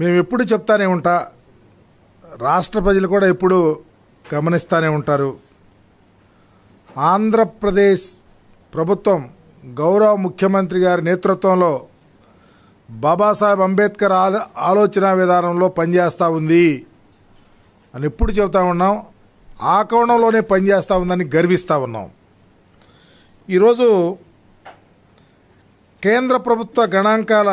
మేము ఎప్పుడు చెప్తానే ఉంటా రాష్ట్ర ప్రజలు కూడా ఎప్పుడు గమనిస్తూనే ఉంటారు ఆంధ్రప్రదేశ్ ప్రభుత్వం గౌరవ ముఖ్యమంత్రి గారి నేతృత్వంలో బాబాసాహెబ్ అంబేద్కర్ ఆలోచన విధానంలో పనిచేస్తూ ఉంది అని ఎప్పుడు చెబుతూ ఉన్నాం ఆ కోణంలోనే పనిచేస్తూ ఉందని గర్విస్తూ ఉన్నాం ఈరోజు కేంద్ర ప్రభుత్వ గణాంకాల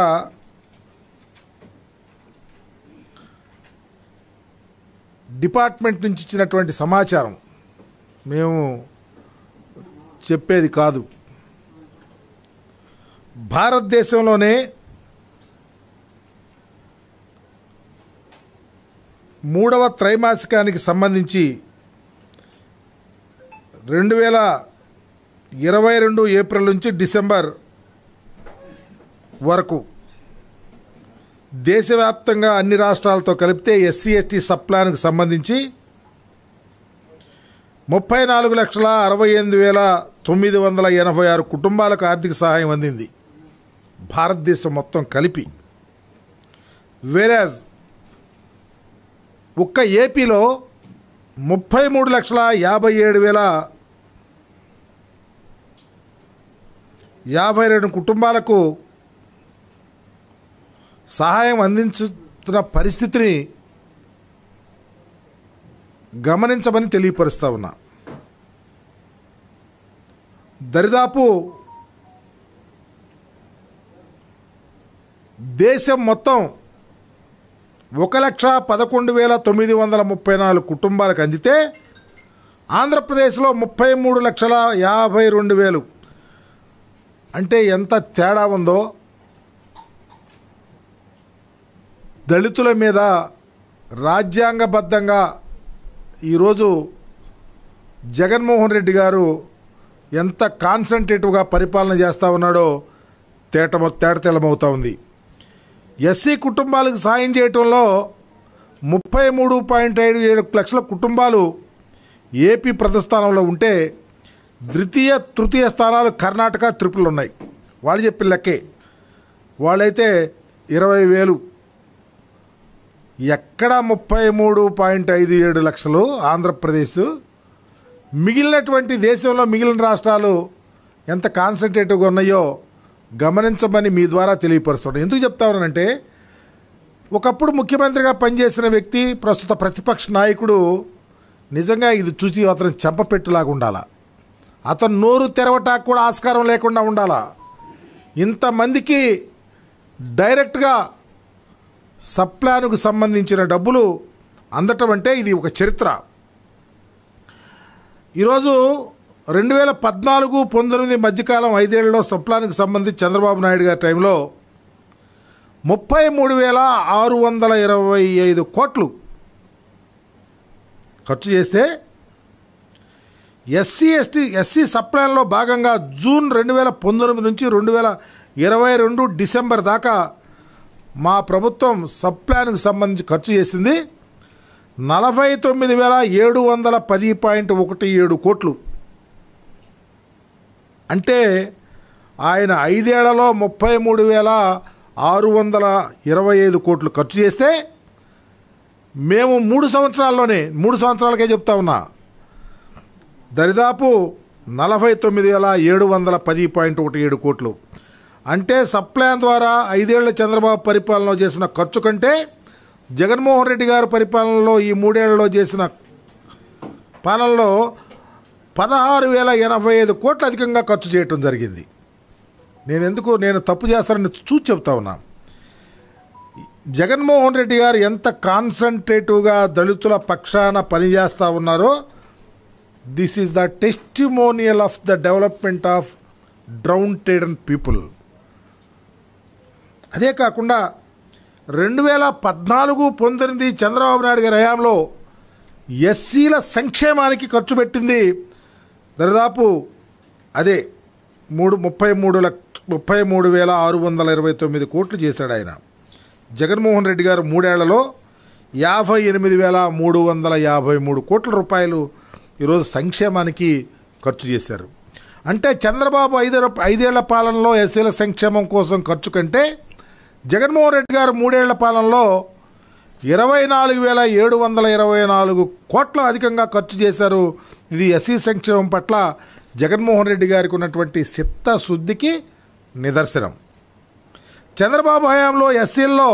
డిపార్ట్మెంట్ నుంచి ఇచ్చినటువంటి సమాచారం మేము చెప్పేది కాదు భారతదేశంలోనే మూడవ త్రైమాసికానికి సంబంధించి రెండు వేల ఇరవై రెండు ఏప్రిల్ నుంచి డిసెంబర్ వరకు దేశవ్యాప్తంగా అన్ని రాష్ట్రాలతో కలిపితే ఎస్సీ ఎస్టీ సప్లాన్కు సంబంధించి ముప్పై నాలుగు లక్షల అరవై ఎనిమిది వేల తొమ్మిది వందల ఎనభై ఆరు కుటుంబాలకు ఆర్థిక సహాయం అందింది భారతదేశం మొత్తం కలిపి వేరే ఒక్క ఏపీలో ముప్పై మూడు లక్షల యాభై ఏడు వేల యాభై రెండు కుటుంబాలకు సహాయం అందించుతున్న పరిస్థితిని గమనించమని తెలియపరుస్తా ఉన్నా దరిదాపు దేశం మొత్తం ఒక లక్ష పదకొండు వేల తొమ్మిది వందల ముప్పై నాలుగు కుటుంబాలకు అందితే ఆంధ్రప్రదేశ్లో ముప్పై మూడు లక్షల యాభై రెండు వేలు అంటే ఎంత తేడా ఉందో దళితుల మీద రాజ్యాంగబద్ధంగా ఈరోజు జగన్మోహన్ రెడ్డి గారు ఎంత కాన్సన్ట్రేటివ్గా పరిపాలన చేస్తూ ఉన్నాడో తేట తేటతెల్లమవుతూ ఉంది ఎస్సీ కుటుంబాలకు సాయం చేయటంలో ముప్పై మూడు పాయింట్ ఐదు ఏడు లక్షల కుటుంబాలు ఏపీ ప్రతిస్థానంలో ఉంటే ద్వితీయ తృతీయ స్థానాలు కర్ణాటక త్రిపులు ఉన్నాయి వాళ్ళు చెప్పిన లెక్కే వాళ్ళైతే ఇరవై వేలు ఎక్కడ ముప్పై మూడు పాయింట్ ఐదు ఏడు లక్షలు ఆంధ్రప్రదేశ్ మిగిలినటువంటి దేశంలో మిగిలిన రాష్ట్రాలు ఎంత కాన్సన్ట్రేటివ్గా ఉన్నాయో గమనించమని మీ ద్వారా తెలియపరుస్తున్నాను ఎందుకు చెప్తా ఉన్నానంటే ఒకప్పుడు ముఖ్యమంత్రిగా పనిచేసిన వ్యక్తి ప్రస్తుత ప్రతిపక్ష నాయకుడు నిజంగా ఇది చూసి అతను చెంపపెట్టులాగా ఉండాలా అతను నోరు తెరవటా కూడా ఆస్కారం లేకుండా ఉండాలా ఇంతమందికి డైరెక్ట్గా సప్లాన్కు సంబంధించిన డబ్బులు అందటం అంటే ఇది ఒక చరిత్ర ఈరోజు రెండు వేల పద్నాలుగు పంతొమ్మిది మధ్యకాలం ఐదేళ్లలో సప్లాన్కి సంబంధించి చంద్రబాబు నాయుడు గారి టైంలో ముప్పై మూడు వేల ఆరు వందల ఇరవై ఐదు కోట్లు ఖర్చు చేస్తే ఎస్సీ ఎస్టీ ఎస్సీ సప్లాన్లో భాగంగా జూన్ రెండు వేల పంతొమ్మిది నుంచి రెండు వేల ఇరవై రెండు డిసెంబర్ దాకా మా ప్రభుత్వం సబ్ప్లాన్కు సంబంధించి ఖర్చు చేసింది నలభై తొమ్మిది వేల ఏడు వందల పది పాయింట్ ఒకటి ఏడు కోట్లు అంటే ఆయన ఐదేళ్లలో ముప్పై మూడు వేల ఆరు వందల ఇరవై ఐదు కోట్లు ఖర్చు చేస్తే మేము మూడు సంవత్సరాల్లోనే మూడు సంవత్సరాలకే చెప్తా ఉన్నా దరిదాపు నలభై తొమ్మిది వేల ఏడు వందల పది పాయింట్ ఒకటి ఏడు కోట్లు అంటే సప్లాన్ ద్వారా ఐదేళ్ల చంద్రబాబు పరిపాలనలో చేసిన ఖర్చు కంటే జగన్మోహన్ రెడ్డి గారి పరిపాలనలో ఈ మూడేళ్లలో చేసిన పాలనలో పదహారు వేల ఎనభై ఐదు కోట్లు అధికంగా ఖర్చు చేయటం జరిగింది నేను ఎందుకు నేను తప్పు చేస్తానని చూసి చెప్తా ఉన్నా జగన్మోహన్ రెడ్డి గారు ఎంత కాన్సన్ట్రేటివ్గా దళితుల పక్షాన పనిచేస్తూ ఉన్నారో this is the testimonial of the development of downtrodden people అదే కాకుండా రెండు వేల పద్నాలుగు పంతొమ్మిది చంద్రబాబు నాయుడు గారి హయాంలో ఎస్సీల సంక్షేమానికి ఖర్చు పెట్టింది దాదాపు అదే మూడు ముప్పై మూడు లక్ష ముప్పై మూడు వేల ఆరు వందల ఇరవై తొమ్మిది కోట్లు చేశాడు ఆయన జగన్మోహన్ రెడ్డి గారు మూడేళ్లలో యాభై ఎనిమిది వేల మూడు వందల యాభై మూడు కోట్ల రూపాయలు ఈరోజు సంక్షేమానికి ఖర్చు చేశారు అంటే చంద్రబాబు ఐదేళ్ళ ఐదేళ్ల పాలనలో ఎస్సీల సంక్షేమం కోసం ఖర్చు కంటే జగన్మోహన్ రెడ్డి గారు మూడేళ్ల పాలనలో ఇరవై నాలుగు వేల ఏడు వందల ఇరవై నాలుగు కోట్లు అధికంగా ఖర్చు చేశారు ఇది ఎస్సీ సంక్షేమం పట్ల జగన్మోహన్ రెడ్డి గారికి ఉన్నటువంటి చిత్తశుద్ధికి నిదర్శనం చంద్రబాబు హయాంలో ఎస్సీల్లో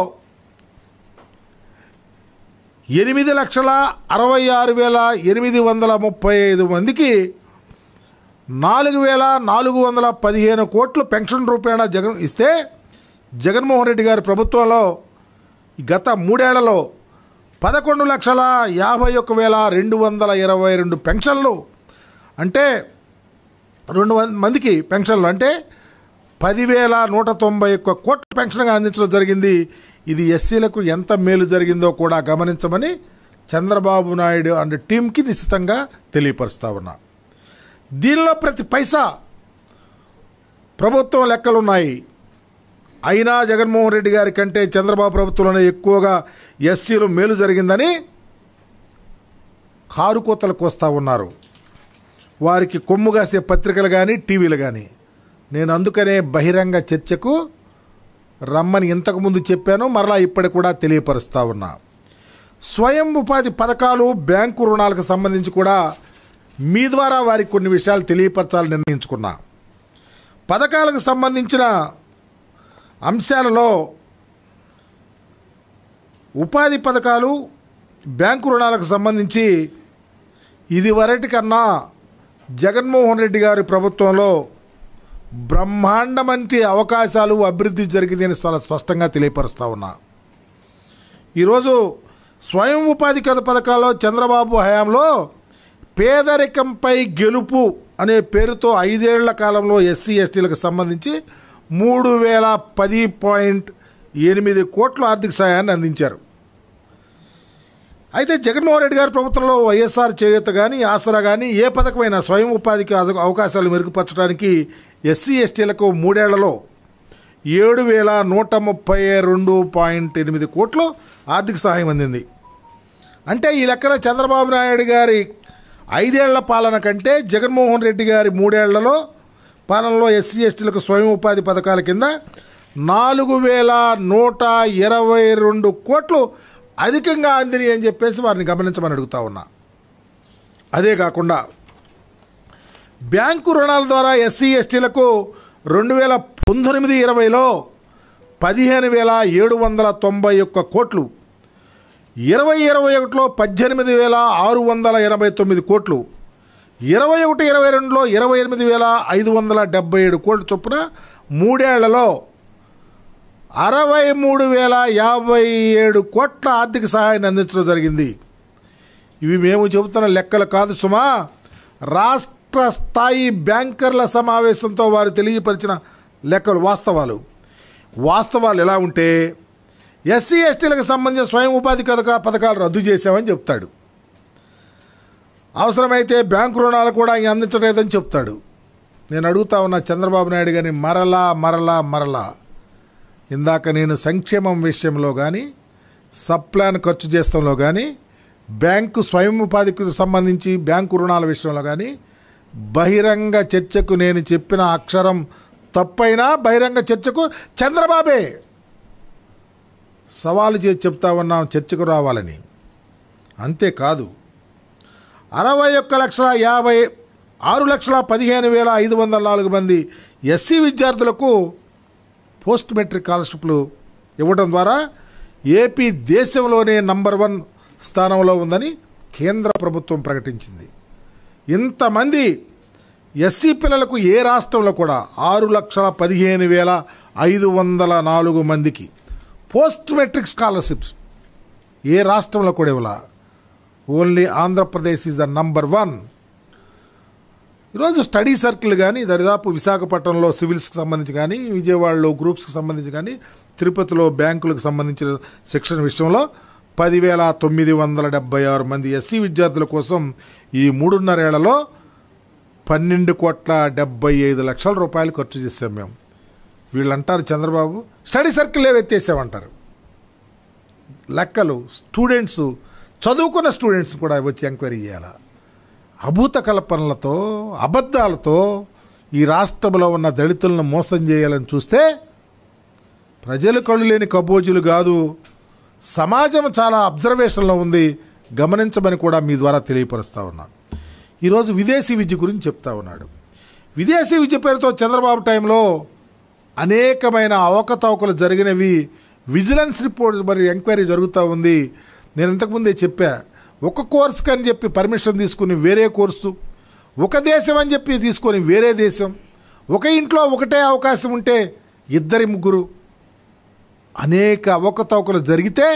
ఎనిమిది లక్షల అరవై ఆరు వేల ఎనిమిది వందల ముప్పై ఐదు మందికి నాలుగు వేల నాలుగు వందల పదిహేను కోట్లు పెన్షన్ రూపేణా జగన్ ఇస్తే జగన్మోహన్ రెడ్డి గారి ప్రభుత్వంలో గత మూడేళ్లలో పదకొండు లక్షల యాభై ఒక్క వేల రెండు వందల ఇరవై రెండు పెన్షన్లు అంటే రెండు మందికి పెన్షన్లు అంటే పదివేల నూట తొంభై ఒక్క కోట్ల పెన్షన్గా అందించడం జరిగింది ఇది ఎస్సీలకు ఎంత మేలు జరిగిందో కూడా గమనించమని చంద్రబాబు నాయుడు అండ్ టీంకి నిశ్చితంగా తెలియపరుస్తా ఉన్నా దీనిలో ప్రతి పైసా ప్రభుత్వం లెక్కలున్నాయి అయినా జగన్మోహన్ రెడ్డి గారి కంటే చంద్రబాబు ప్రభుత్వంలోనే ఎక్కువగా ఎస్సీలు మేలు జరిగిందని కోతలు కోస్తూ ఉన్నారు వారికి కొమ్ము కాసే పత్రికలు కానీ టీవీలు కానీ నేను అందుకనే బహిరంగ చర్చకు రమ్మని ఇంతకుముందు చెప్పాను మరలా ఇప్పటి కూడా తెలియపరుస్తూ ఉన్నా స్వయం ఉపాధి పథకాలు బ్యాంకు రుణాలకు సంబంధించి కూడా మీ ద్వారా వారికి కొన్ని విషయాలు తెలియపరచాలని నిర్ణయించుకున్నా పథకాలకు సంబంధించిన అంశాలలో ఉపాధి పథకాలు బ్యాంకు రుణాలకు సంబంధించి ఇదివరటి కన్నా జగన్మోహన్ రెడ్డి గారి ప్రభుత్వంలో బ్రహ్మాండమంటి అవకాశాలు అభివృద్ధి జరిగిందని స్పష్టంగా తెలియపరుస్తూ ఉన్నా ఈరోజు స్వయం ఉపాధి కథ పథకాల్లో చంద్రబాబు హయాంలో పేదరికంపై గెలుపు అనే పేరుతో ఐదేళ్ల కాలంలో ఎస్సీ ఎస్టీలకు సంబంధించి మూడు వేల పది పాయింట్ ఎనిమిది కోట్ల ఆర్థిక సహాయాన్ని అందించారు అయితే జగన్మోహన్ రెడ్డి గారి ప్రభుత్వంలో వైఎస్ఆర్ చేయూత కానీ ఆసరా కానీ ఏ పథకమైన స్వయం ఉపాధికి అవకాశాలు మెరుగుపరచడానికి ఎస్సీ ఎస్టీలకు మూడేళ్లలో ఏడు వేల నూట ముప్పై రెండు పాయింట్ ఎనిమిది కోట్లు ఆర్థిక సహాయం అందింది అంటే ఈ లెక్కన చంద్రబాబు నాయుడు గారి ఐదేళ్ల పాలన కంటే జగన్మోహన్ రెడ్డి గారి మూడేళ్లలో పాలనలో ఎస్సీ ఎస్టీలకు స్వయం ఉపాధి పథకాల కింద నాలుగు వేల నూట ఇరవై రెండు కోట్లు అధికంగా అందిని అని చెప్పేసి వారిని గమనించమని అడుగుతా ఉన్నా అదే కాకుండా బ్యాంకు రుణాల ద్వారా ఎస్సీ ఎస్టీలకు రెండు వేల పంతొమ్మిది ఇరవైలో పదిహేను వేల ఏడు వందల తొంభై ఒక్క కోట్లు ఇరవై ఇరవై ఒకటిలో పద్దెనిమిది వేల ఆరు వందల ఎనభై తొమ్మిది కోట్లు ఇరవై ఒకటి ఇరవై రెండులో ఇరవై ఎనిమిది వేల ఐదు వందల డెబ్బై ఏడు కోట్ల చొప్పున మూడేళ్లలో అరవై మూడు వేల యాభై ఏడు కోట్ల ఆర్థిక సహాయాన్ని అందించడం జరిగింది ఇవి మేము చెబుతున్న లెక్కలు కాదు సుమా రాష్ట్ర స్థాయి బ్యాంకర్ల సమావేశంతో వారు తెలియపరిచిన లెక్కలు వాస్తవాలు వాస్తవాలు ఎలా ఉంటే ఎస్సీ ఎస్టీలకు సంబంధించిన స్వయం ఉపాధి పథకాలు రద్దు చేశామని చెప్తాడు అవసరమైతే బ్యాంకు రుణాలు కూడా అందించలేదని చెప్తాడు నేను అడుగుతా ఉన్న చంద్రబాబు నాయుడు కానీ మరలా మరలా మరలా ఇందాక నేను సంక్షేమం విషయంలో కానీ సప్లాన్ ఖర్చు చేస్తంలో కానీ బ్యాంకు స్వయం ఉపాధికి సంబంధించి బ్యాంకు రుణాల విషయంలో కానీ బహిరంగ చర్చకు నేను చెప్పిన అక్షరం తప్పైనా బహిరంగ చర్చకు చంద్రబాబే సవాలు చేసి చెప్తా ఉన్నాం చర్చకు రావాలని అంతేకాదు అరవై ఒక్క లక్షల యాభై ఆరు లక్షల పదిహేను వేల ఐదు వందల నాలుగు మంది ఎస్సీ విద్యార్థులకు పోస్ట్ మెట్రిక్ స్కాలర్షిప్లు ఇవ్వడం ద్వారా ఏపీ దేశంలోనే నంబర్ వన్ స్థానంలో ఉందని కేంద్ర ప్రభుత్వం ప్రకటించింది ఇంతమంది ఎస్సీ పిల్లలకు ఏ రాష్ట్రంలో కూడా ఆరు లక్షల పదిహేను వేల ఐదు వందల నాలుగు మందికి పోస్ట్ మెట్రిక్ స్కాలర్షిప్స్ ఏ రాష్ట్రంలో కూడా ఇవ్వలా only Andhra Pradesh is the number one ఈరోజు స్టడీ సర్కిల్ కానీ దరిదాపు విశాఖపట్నంలో సివిల్స్కి సంబంధించి కానీ విజయవాడలో గ్రూప్స్కి సంబంధించి కానీ తిరుపతిలో బ్యాంకులకు సంబంధించిన శిక్షణ విషయంలో పదివేల తొమ్మిది వందల డెబ్బై ఆరు మంది ఎస్సీ విద్యార్థుల కోసం ఈ మూడున్నరేళ్లలో పన్నెండు కోట్ల డెబ్బై ఐదు లక్షల రూపాయలు ఖర్చు చేసాం మేము వీళ్ళు అంటారు చంద్రబాబు స్టడీ సర్కిల్ ఎత్తేసామంటారు లెక్కలు స్టూడెంట్స్ చదువుకున్న స్టూడెంట్స్ కూడా వచ్చి ఎంక్వైరీ చేయాలి అభూత కల్పనలతో అబద్ధాలతో ఈ రాష్ట్రంలో ఉన్న దళితులను మోసం చేయాలని చూస్తే ప్రజలు కళ్ళు లేని కబోజులు కాదు సమాజం చాలా అబ్జర్వేషన్లో ఉంది గమనించమని కూడా మీ ద్వారా తెలియపరుస్తూ ఉన్నాను ఈరోజు విదేశీ విద్య గురించి చెప్తా ఉన్నాడు విదేశీ విద్య పేరుతో చంద్రబాబు టైంలో అనేకమైన అవకతవకలు జరిగినవి విజిలెన్స్ రిపోర్ట్స్ మరియు ఎంక్వైరీ జరుగుతూ ఉంది నేను ఇంతకుముందే చెప్పా ఒక కోర్సుకి అని చెప్పి పర్మిషన్ తీసుకుని వేరే కోర్సు ఒక దేశం అని చెప్పి తీసుకొని వేరే దేశం ఒక ఇంట్లో ఒకటే అవకాశం ఉంటే ఇద్దరి ముగ్గురు అనేక అవకతవకలు జరిగితే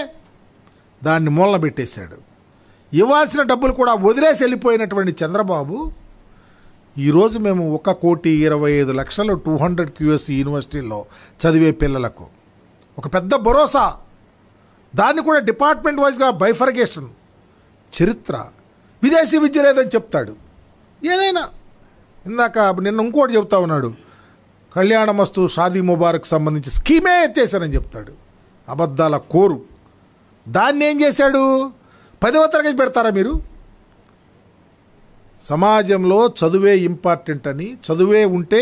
దాన్ని మూలన పెట్టేశాడు ఇవ్వాల్సిన డబ్బులు కూడా వదిలేసి వెళ్ళిపోయినటువంటి చంద్రబాబు ఈరోజు మేము ఒక కోటి ఇరవై ఐదు లక్షలు టూ హండ్రెడ్ క్యూఎస్ యూనివర్సిటీలో చదివే పిల్లలకు ఒక పెద్ద భరోసా దాన్ని కూడా డిపార్ట్మెంట్ వైజ్గా బైఫర్గేషన్ చరిత్ర విదేశీ విద్య లేదని చెప్తాడు ఏదైనా ఇందాక నిన్న ఇంకోటి చెప్తా ఉన్నాడు కళ్యాణ మస్తు షాదీ ముబారక్ సంబంధించి స్కీమే ఎత్తేసానని చెప్తాడు అబద్ధాల కోరు దాన్ని ఏం చేశాడు పదవ తరగతి పెడతారా మీరు సమాజంలో చదువే ఇంపార్టెంట్ అని చదువే ఉంటే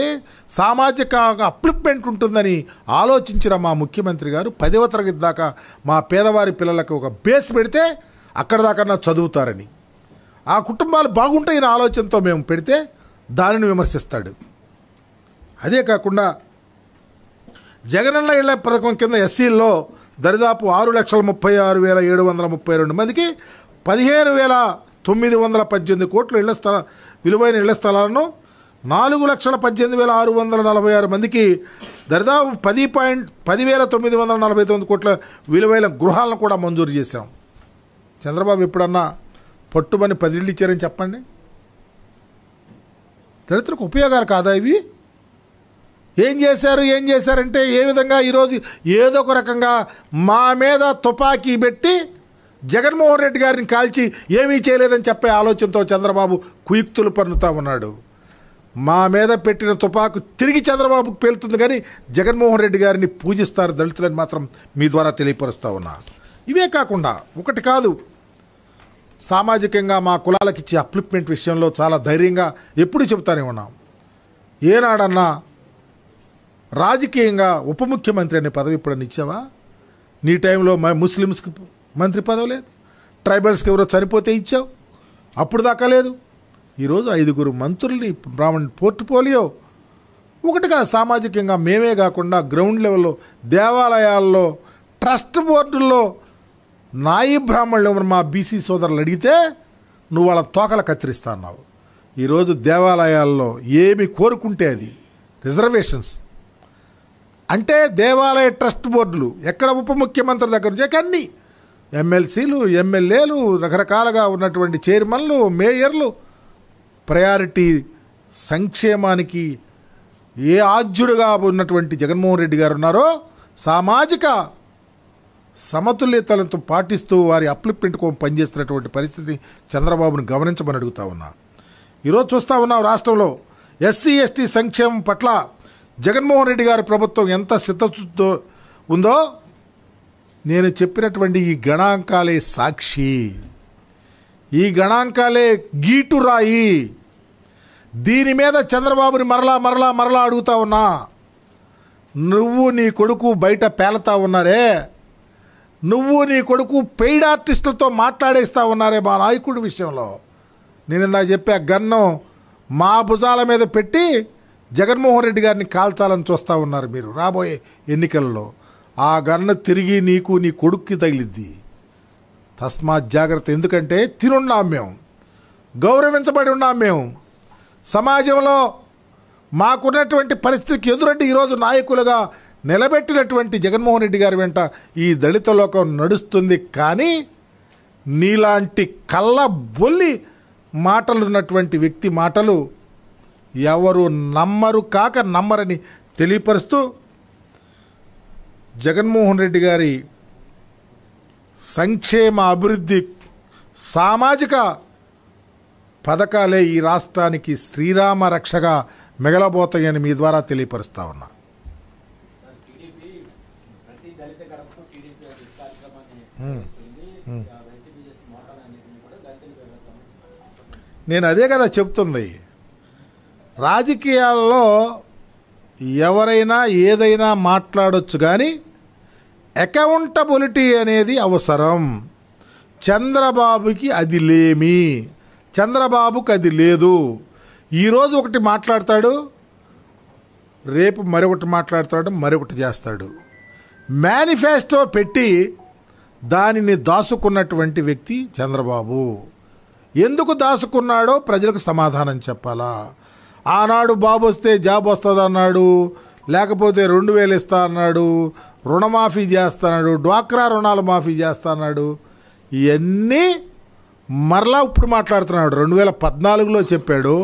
సామాజిక అప్లిప్మెంట్ ఉంటుందని ఆలోచించిన మా ముఖ్యమంత్రి గారు పదవ తరగతి దాకా మా పేదవారి పిల్లలకు ఒక బేస్ పెడితే అక్కడ దాకన్నా చదువుతారని ఆ కుటుంబాలు బాగుంటాయని ఆలోచనతో మేము పెడితే దానిని విమర్శిస్తాడు అదే కాకుండా జగనన్న ఇళ్ల పథకం కింద ఎస్సీల్లో దరిదాపు ఆరు లక్షల ముప్పై ఆరు వేల ఏడు వందల ముప్పై రెండు మందికి పదిహేను వేల తొమ్మిది వందల పద్దెనిమిది కోట్ల ఇళ్ల స్థల విలువైన ఇళ్ల స్థలాలను నాలుగు లక్షల పద్దెనిమిది వేల ఆరు వందల నలభై ఆరు మందికి దరిదాపు పది పాయింట్ పదివేల తొమ్మిది వందల నలభై తొమ్మిది కోట్ల విలువైన గృహాలను కూడా మంజూరు చేశాం చంద్రబాబు ఎప్పుడన్నా పట్టుబని పదిళ్ళు ఇచ్చారని చెప్పండి దళితులకు ఉపయోగాలు కాదా ఇవి ఏం చేశారు ఏం చేశారంటే ఏ విధంగా ఈరోజు ఏదో ఒక రకంగా మా మీద తుపాకీ పెట్టి జగన్మోహన్ రెడ్డి గారిని కాల్చి ఏమీ చేయలేదని చెప్పే ఆలోచనతో చంద్రబాబు కుయుక్తులు పన్నుతా ఉన్నాడు మా మీద పెట్టిన తుపాకు తిరిగి చంద్రబాబుకు పేలుతుంది కానీ జగన్మోహన్ రెడ్డి గారిని పూజిస్తారు దళితులని మాత్రం మీ ద్వారా తెలియపరుస్తూ ఉన్నా ఇవే కాకుండా ఒకటి కాదు సామాజికంగా మా కులాలకు ఇచ్చే అప్లిప్మెంట్ విషయంలో చాలా ధైర్యంగా ఎప్పుడూ చెబుతానే ఉన్నాం ఏనాడన్నా రాజకీయంగా ఉప ముఖ్యమంత్రి అనే పదవి ఇప్పుడు ఇచ్చావా నీ టైంలో ముస్లిమ్స్కి మంత్రి పదవి లేదు ట్రైబల్స్కి ఎవరో చనిపోతే ఇచ్చావు అప్పుడు దాకా లేదు ఈరోజు ఐదుగురు మంత్రుల్ని బ్రాహ్మణ్ పోర్ట్ఫోలియో ఒకటిగా సామాజికంగా మేమే కాకుండా గ్రౌండ్ లెవెల్లో దేవాలయాల్లో ట్రస్ట్ బోర్డుల్లో నాయి బ్రాహ్మణులు ఎవరు మా బీసీ సోదరులు అడిగితే నువ్వు వాళ్ళ తోకలు కత్తిరిస్తాన్నావు ఈరోజు దేవాలయాల్లో ఏమి కోరుకుంటే అది రిజర్వేషన్స్ అంటే దేవాలయ ట్రస్ట్ బోర్డులు ఎక్కడ ఉప ముఖ్యమంత్రి దగ్గర నుంచి అన్నీ ఎమ్మెల్సీలు ఎమ్మెల్యేలు రకరకాలుగా ఉన్నటువంటి చైర్మన్లు మేయర్లు ప్రయారిటీ సంక్షేమానికి ఏ ఆద్యుడుగా ఉన్నటువంటి జగన్మోహన్ రెడ్డి గారు ఉన్నారో సామాజిక సమతుల్యతలతో పాటిస్తూ వారి అప్లిప్మెంట్ కోసం పనిచేస్తున్నటువంటి పరిస్థితిని చంద్రబాబును గమనించమని అడుగుతా ఉన్నా ఈరోజు చూస్తూ ఉన్నాం రాష్ట్రంలో ఎస్సీ ఎస్టీ సంక్షేమం పట్ల జగన్మోహన్ రెడ్డి గారి ప్రభుత్వం ఎంత సిద్ధ ఉందో నేను చెప్పినటువంటి ఈ గణాంకాలే సాక్షి ఈ గణాంకాలే గీటురాయి దీని మీద చంద్రబాబుని మరలా మరలా మరలా అడుగుతా ఉన్నా నువ్వు నీ కొడుకు బయట పేలతా ఉన్నారే నువ్వు నీ కొడుకు పెయిడ్ ఆర్టిస్టులతో మాట్లాడేస్తూ ఉన్నారే మా నాయకుడి విషయంలో నేను ఇందాక చెప్పే గన్ను మా భుజాల మీద పెట్టి జగన్మోహన్ రెడ్డి గారిని కాల్చాలని చూస్తూ ఉన్నారు మీరు రాబోయే ఎన్నికల్లో ఆ గన్న తిరిగి నీకు నీ కొడుక్కి తగిలిద్ది తస్మాత్ జాగ్రత్త ఎందుకంటే తినున్నాం మేము గౌరవించబడి ఉన్నాం మేము సమాజంలో మాకున్నటువంటి పరిస్థితికి ఎదురంటే ఈరోజు నాయకులుగా నిలబెట్టినటువంటి జగన్మోహన్ రెడ్డి గారి వెంట ఈ దళిత లోకం నడుస్తుంది కానీ నీలాంటి కళ్ళ బొల్లి మాటలున్నటువంటి వ్యక్తి మాటలు ఎవరు నమ్మరు కాక నమ్మరని తెలియపరుస్తూ జగన్మోహన్ రెడ్డి గారి సంక్షేమ అభివృద్ధి సామాజిక పథకాలే ఈ రాష్ట్రానికి శ్రీరామ రక్షగా మిగలబోతాయని మీ ద్వారా తెలియపరుస్తా ఉన్నా నేను అదే కదా చెప్తుంది రాజకీయాల్లో ఎవరైనా ఏదైనా మాట్లాడొచ్చు కానీ అకౌంటబిలిటీ అనేది అవసరం చంద్రబాబుకి అది లేమి చంద్రబాబుకి అది లేదు ఈరోజు ఒకటి మాట్లాడతాడు రేపు మరొకటి మాట్లాడతాడు మరొకటి చేస్తాడు మేనిఫెస్టో పెట్టి దానిని దాసుకున్నటువంటి వ్యక్తి చంద్రబాబు ఎందుకు దాసుకున్నాడో ప్రజలకు సమాధానం చెప్పాలా ఆనాడు బాబు వస్తే జాబ్ వస్తుందన్నాడు లేకపోతే రెండు వేలు ఇస్తా అన్నాడు రుణమాఫీ చేస్తాడు డ్వాక్రా రుణాలు మాఫీ చేస్తాడు ఇవన్నీ మరలా ఇప్పుడు మాట్లాడుతున్నాడు రెండు వేల పద్నాలుగులో చెప్పాడు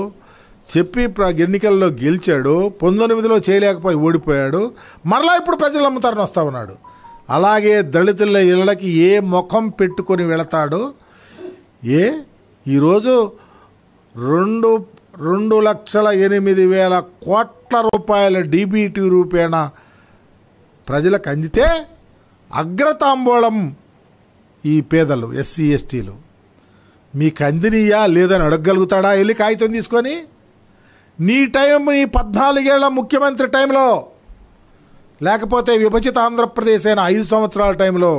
చెప్పి ఎన్నికల్లో గెలిచాడు పంతొమ్మిదిలో చేయలేకపోయి ఓడిపోయాడు మరలా ఇప్పుడు ప్రజలు అమ్ముతారని వస్తా ఉన్నాడు అలాగే దళితుల ఇళ్ళకి ఏ ముఖం పెట్టుకొని వెళతాడో ఏ ఈరోజు రెండు రెండు లక్షల ఎనిమిది వేల కోట్ల రూపాయల డీబీటీ రూపేణ ప్రజలకు అందితే అగ్రతాంబోళం ఈ పేదలు ఎస్సీ ఎస్టీలు మీకు అందినీయా లేదని అడగగలుగుతాడా వెళ్ళి కాగితం తీసుకొని నీ టైం నీ పద్నాలుగేళ్ల ముఖ్యమంత్రి టైంలో లేకపోతే విభజిత ఆంధ్రప్రదేశ్ అయిన ఐదు సంవత్సరాల టైంలో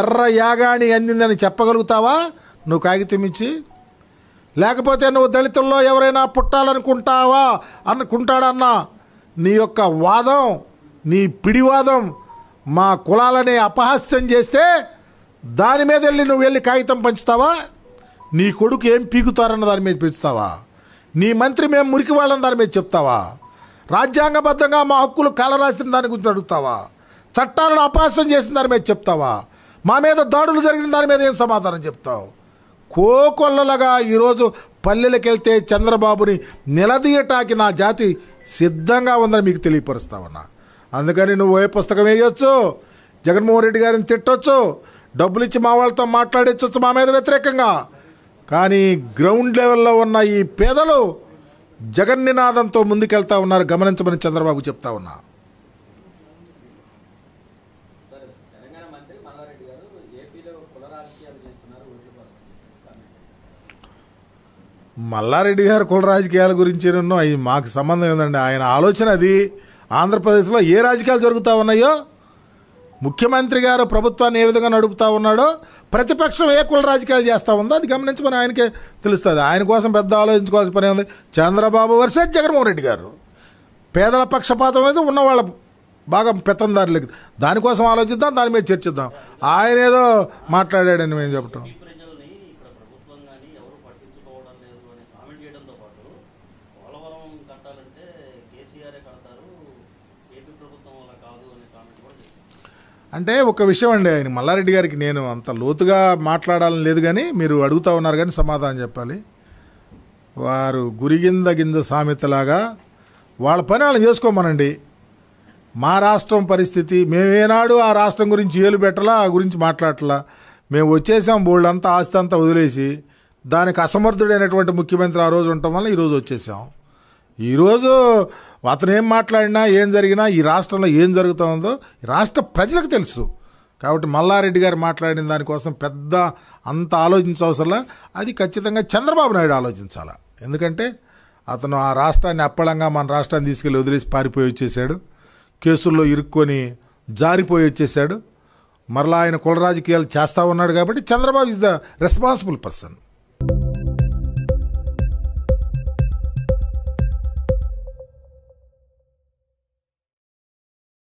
ఎర్ర యాగాణి అందిందని చెప్పగలుగుతావా నువ్వు కాగితం ఇచ్చి లేకపోతే నువ్వు దళితుల్లో ఎవరైనా పుట్టాలనుకుంటావా అనుకుంటాడన్నా నీ యొక్క వాదం నీ పిడివాదం మా కులాలనే అపహాస్యం చేస్తే దాని మీద వెళ్ళి నువ్వు వెళ్ళి కాగితం పంచుతావా నీ కొడుకు ఏం పీకుతారన్న దాని మీద పెంచుతావా నీ మంత్రి మేము మురికి వాళ్ళని దాని మీద చెప్తావా రాజ్యాంగబద్ధంగా మా హక్కులు కాలరాసిన దాని గురించి అడుగుతావా చట్టాలను అపహాస్యం చేసిన దాని మీద చెప్తావా మా మీద దాడులు జరిగిన దాని మీద ఏం సమాధానం చెప్తావు కోకొల్లలుగా ఈరోజు పల్లెలకెళ్తే చంద్రబాబుని నిలదీయటానికి నా జాతి సిద్ధంగా ఉందని మీకు తెలియపరుస్తామన్నా అందుకని నువ్వు ఏ పుస్తకం వేయొచ్చు జగన్మోహన్ రెడ్డి గారిని తిట్టొచ్చు డబ్బులు ఇచ్చి మా వాళ్ళతో మాట్లాడించవచ్చు మా మీద వ్యతిరేకంగా కానీ గ్రౌండ్ లెవెల్లో ఉన్న ఈ పేదలు జగన్ నినాదంతో ముందుకెళ్తా ఉన్నారు గమనించమని చంద్రబాబు చెప్తా ఉన్నా మల్లారెడ్డి గారు కుల రాజకీయాల గురించి ఎన్నో అవి మాకు సంబంధం ఏందండి ఆయన ఆలోచన అది ఆంధ్రప్రదేశ్లో ఏ రాజకీయాలు జరుగుతూ ఉన్నాయో ముఖ్యమంత్రి గారు ప్రభుత్వాన్ని ఏ విధంగా నడుపుతా ఉన్నాడో ప్రతిపక్షం ఏ కుల రాజకీయాలు చేస్తూ ఉందో అది గమనించి మనం ఆయనకే తెలుస్తుంది ఆయన కోసం పెద్ద ఆలోచించుకోవాల్సిన పని ఉంది చంద్రబాబు వర్సెస్ జగన్మోహన్ రెడ్డి గారు పేదల పక్షపాతం అయితే ఉన్నవాళ్ళ బాగా పెత్తందారులకి దానికోసం ఆలోచిద్దాం దాని మీద చర్చిద్దాం ఆయన ఏదో మాట్లాడాడని మేము చెప్పటం అంటే ఒక విషయం అండి ఆయన మల్లారెడ్డి గారికి నేను అంత లోతుగా మాట్లాడాలని లేదు కానీ మీరు అడుగుతా ఉన్నారు కానీ సమాధానం చెప్పాలి వారు గురిగింద గింజ సామెతలాగా వాళ్ళ పని వాళ్ళు చేసుకోమనండి మా రాష్ట్రం పరిస్థితి మేమేనాడు ఆ రాష్ట్రం గురించి ఏలు పెట్టలా ఆ గురించి మాట్లాడలా మేము వచ్చేసాం అంతా ఆస్తి అంతా వదిలేసి దానికి అసమర్థుడైనటువంటి ముఖ్యమంత్రి ఆ రోజు ఉండటం వల్ల ఈరోజు వచ్చేసాం ఈరోజు అతను ఏం మాట్లాడినా ఏం జరిగినా ఈ రాష్ట్రంలో ఏం జరుగుతుందో రాష్ట్ర ప్రజలకు తెలుసు కాబట్టి మల్లారెడ్డి గారు మాట్లాడిన దానికోసం పెద్ద అంత ఆలోచించవసరంలా అది ఖచ్చితంగా చంద్రబాబు నాయుడు ఆలోచించాల ఎందుకంటే అతను ఆ రాష్ట్రాన్ని అప్పళంగా మన రాష్ట్రాన్ని తీసుకెళ్ళి వదిలేసి పారిపోయి వచ్చేసాడు కేసుల్లో ఇరుక్కొని జారిపోయి వచ్చేసాడు మరలా ఆయన కుల రాజకీయాలు చేస్తూ ఉన్నాడు కాబట్టి Chandrababu is the responsible person